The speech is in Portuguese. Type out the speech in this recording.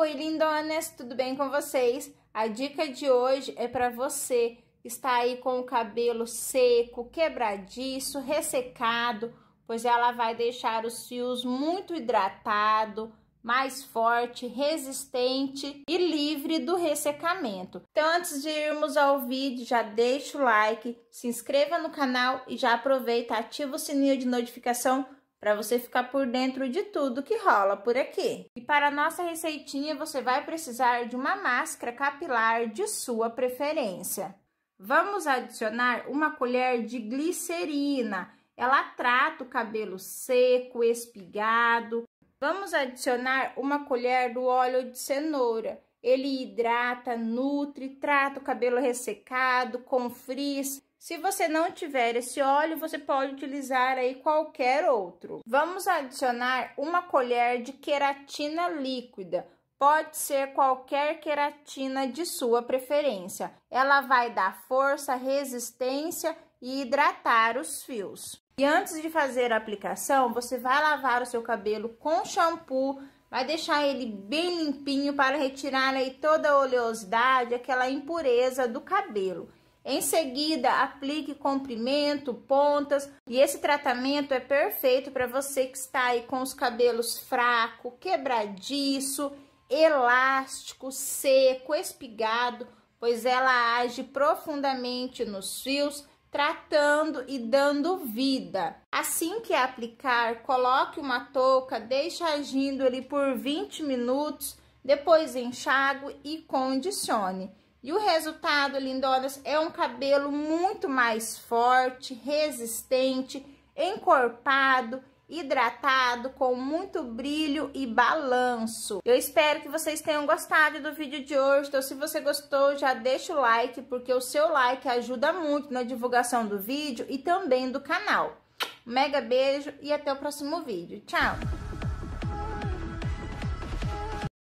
Oi, lindonas, tudo bem com vocês? A dica de hoje é para você que está aí com o cabelo seco, quebradiço, ressecado, pois ela vai deixar os fios muito hidratado, mais forte, resistente e livre do ressecamento. Então, antes de irmos ao vídeo, já deixa o like, se inscreva no canal e já aproveita, ativa o sininho de notificação para você ficar por dentro de tudo que rola por aqui. E para nossa receitinha, você vai precisar de uma máscara capilar de sua preferência. Vamos adicionar uma colher de glicerina. Ela trata o cabelo seco, espigado. Vamos adicionar uma colher do óleo de cenoura. Ele hidrata, nutre, trata o cabelo ressecado, com frizz se você não tiver esse óleo, você pode utilizar aí qualquer outro. Vamos adicionar uma colher de queratina líquida. Pode ser qualquer queratina de sua preferência. Ela vai dar força, resistência e hidratar os fios. E antes de fazer a aplicação, você vai lavar o seu cabelo com shampoo, vai deixar ele bem limpinho para retirar aí toda a oleosidade, aquela impureza do cabelo. Em seguida, aplique comprimento, pontas, e esse tratamento é perfeito para você que está aí com os cabelos fraco, quebradiço, elástico, seco, espigado, pois ela age profundamente nos fios, tratando e dando vida. Assim que aplicar, coloque uma touca, deixe agindo ali por 20 minutos, depois enxague e condicione. E o resultado, lindonas, é um cabelo muito mais forte, resistente, encorpado, hidratado, com muito brilho e balanço. Eu espero que vocês tenham gostado do vídeo de hoje, então se você gostou, já deixa o like, porque o seu like ajuda muito na divulgação do vídeo e também do canal. Um mega beijo e até o próximo vídeo. Tchau!